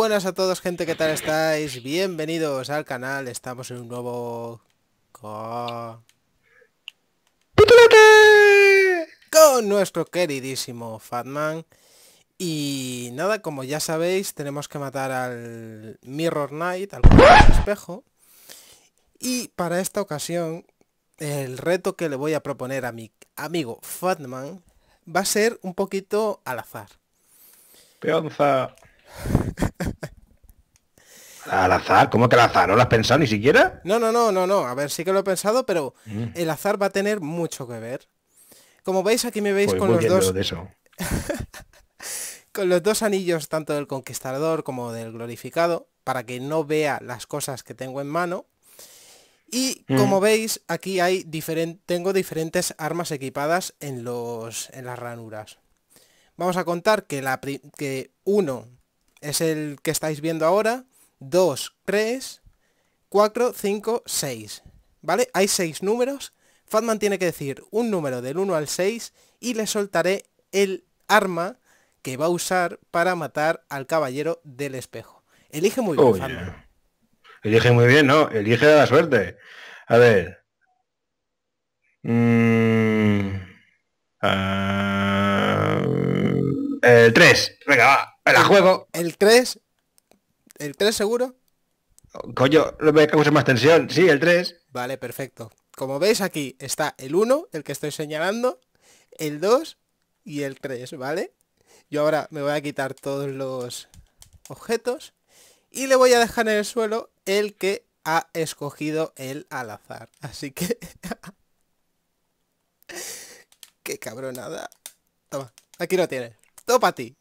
buenas a todos gente, ¿qué tal estáis? Bienvenidos al canal, estamos en un nuevo... Con, Con nuestro queridísimo Fatman Y nada, como ya sabéis, tenemos que matar al Mirror Knight, al espejo Y para esta ocasión, el reto que le voy a proponer a mi amigo Fatman Va a ser un poquito al azar Peonza Al azar, ¿cómo que al azar? ¿No lo has pensado ni siquiera? No, no, no, no, no. A ver, sí que lo he pensado, pero mm. el azar va a tener mucho que ver. Como veis, aquí me veis pues con los dos. con los dos anillos, tanto del conquistador como del glorificado, para que no vea las cosas que tengo en mano. Y mm. como veis, aquí hay tengo diferentes armas equipadas en, los... en las ranuras. Vamos a contar que, la que uno es el que estáis viendo ahora, 2, 3, 4, 5, 6. ¿Vale? Hay 6 números. Fatman tiene que decir un número del 1 al 6 y le soltaré el arma que va a usar para matar al caballero del espejo. Elige muy bien, Fatman. Elige muy bien, ¿no? Elige a la suerte. A ver. Mm. Ah, el 3. Venga, va. la juego. El 3 ¿El 3 seguro? Coño, no me causa más tensión. Sí, el 3. Vale, perfecto. Como veis aquí está el 1, el que estoy señalando, el 2 y el 3, ¿vale? Yo ahora me voy a quitar todos los objetos y le voy a dejar en el suelo el que ha escogido el al azar. Así que... ¡Qué cabronada! Toma, aquí lo tienes. Todo para ti.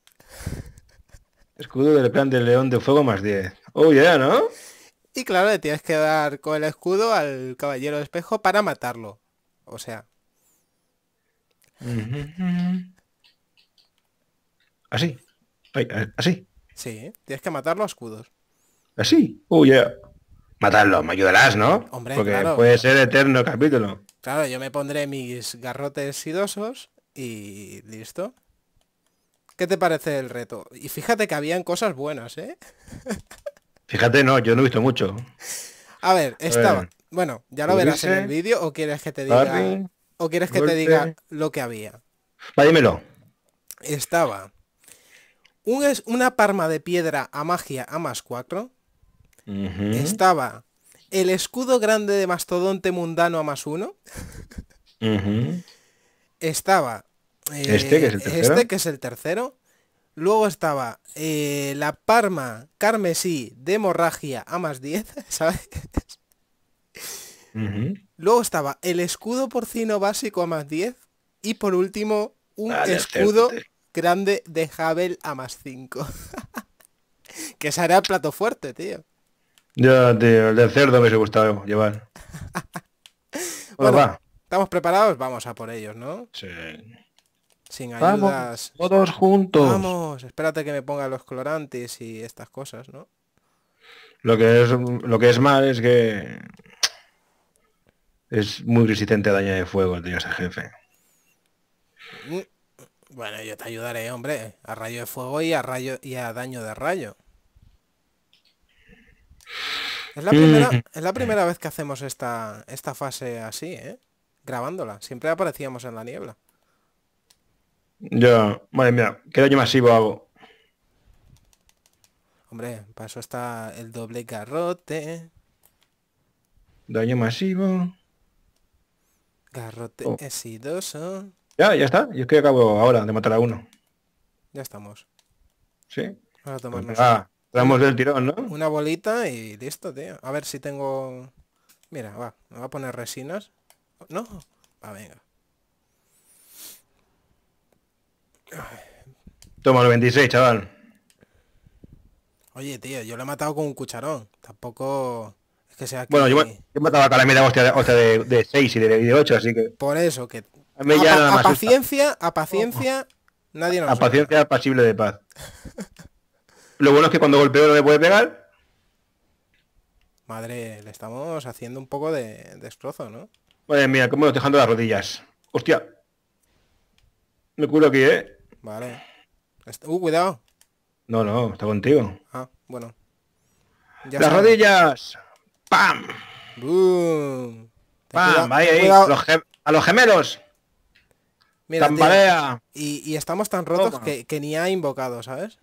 Escudo del plan del león de fuego más 10. Oh, ya, yeah, ¿no? Y claro, le tienes que dar con el escudo al caballero de espejo para matarlo. O sea. Así. así. Sí, tienes que matarlo a escudos. ¿Así? Oh, yeah. Matarlo, me ayudarás, ¿no? Hombre, Porque puede ser eterno capítulo. Claro, yo me pondré mis garrotes idosos y listo. ¿Qué te parece el reto? Y fíjate que habían cosas buenas, ¿eh? Fíjate, no, yo no he visto mucho. A ver, estaba. Bueno, ya lo verás en el vídeo o quieres que te diga. o quieres que te diga lo que había. Va, Estaba. Un una parma de piedra a magia a más 4. Estaba el escudo grande de mastodonte mundano a más 1. Estaba eh, ¿Este, este, que es el tercero. Luego estaba eh, la Parma Carmesí de hemorragia a más 10, ¿sabes? Luego estaba el escudo porcino básico a más 10. Y por último, un escudo grande de jabel a más 5. que será el plato fuerte, tío. Ya, tío, el de cerdo me se gustado llevar. ¿estamos preparados? Vamos a por ellos, ¿no? Sí. Sin ayudas. Vamos, todos juntos. Vamos, espérate que me ponga los colorantes y estas cosas, ¿no? Lo que es, lo que es mal es que es muy resistente a daño de fuego, El tío, ese jefe. Mm, bueno, yo te ayudaré, hombre. A rayo de fuego y a rayo y a daño de rayo. Es la primera, vez que hacemos esta, esta fase así, ¿eh? Grabándola. Siempre aparecíamos en la niebla. Ya, madre mía, ¿qué daño masivo hago? Hombre, paso hasta el doble garrote. Daño masivo. Garrote oh. es Ya, ya está. Yo es que acabo ahora de matar a uno. Ya estamos. ¿Sí? Vamos ah, damos del tirón, ¿no? Una bolita y listo, tío. A ver si tengo... Mira, va. Me va a poner resinas. No. Va, venga. Toma el 26, chaval. Oye, tío, yo lo he matado con un cucharón. Tampoco es que sea... Bueno, yo, he matado a Calamidad hostia, de, 6 y de, 8, así que... Por eso, que... A, paciencia, a paciencia, oh, oh. nadie nos... A paciencia pasible de paz. lo bueno es que cuando golpeo no le puede pegar. Madre, le estamos haciendo un poco de destrozo, ¿no? Madre mía, cómo nos dejando las rodillas. Hostia. Me curo aquí, ¿eh? Vale. Este, uh, cuidado. No, no, está contigo. Ah, bueno. Las rodillas. ¡Pam! ¡Pam! Ahí, ahí. a los gemelos. Mira, Tambalea. y, y, estamos tan rotos que, ni ha invocado, ¿sabes?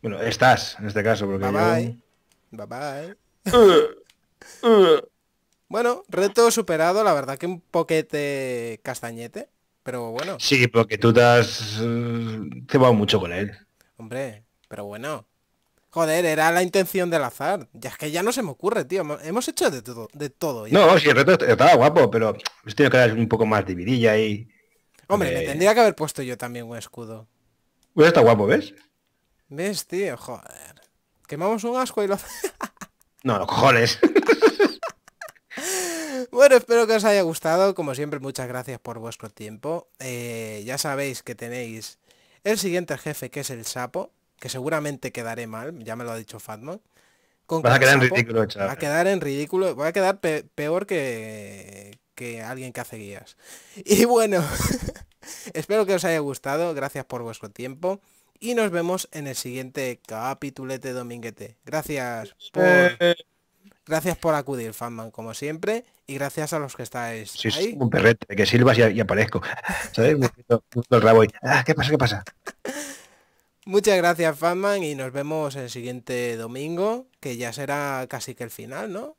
Bueno, estás en este caso, porque yo... bye. bueno, reto superado, la verdad que un poquete castañete pero bueno. Sí, porque tú te has mucho con él. Hombre, pero bueno. Joder, era la intención del azar. Ya es que ya no se me ocurre, tío. Hemos hecho de todo. De todo No, sí, el reto estaba guapo, pero me que un poco más de vidilla ahí. Hombre, me eh, tendría que haber puesto yo también un escudo. Pues está guapo, ¿ves? ¿Ves, tío? Joder. Quemamos un asco y lo... no, cojones. espero que os haya gustado. Como siempre, muchas gracias por vuestro tiempo. Eh, ya sabéis que tenéis el siguiente jefe, que es el sapo, que seguramente quedaré mal, ya me lo ha dicho Fatman. Con a quedar en ridículo, Va a quedar en ridículo, va a quedar peor que, que alguien que hace guías. Y bueno, espero que os haya gustado, gracias por vuestro tiempo y nos vemos en el siguiente capitulete dominguete. Gracias por... Eh, Gracias por acudir, Fanman, como siempre, y gracias a los que estáis sí, un perrete, que silbas y, aparezco. ¿Sabes? el rabo y, ah, ¿Qué pasa? ¿Qué pasa? Muchas gracias, Fanman, y nos vemos el siguiente domingo, que ya será casi que el final, ¿no?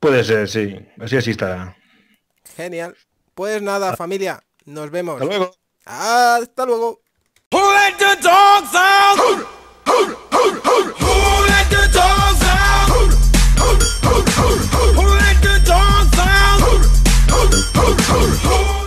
Puede ser, sí. Así así está. Genial. Pues nada, familia, nos vemos. Hasta luego. Hasta luego. Let the dogs out.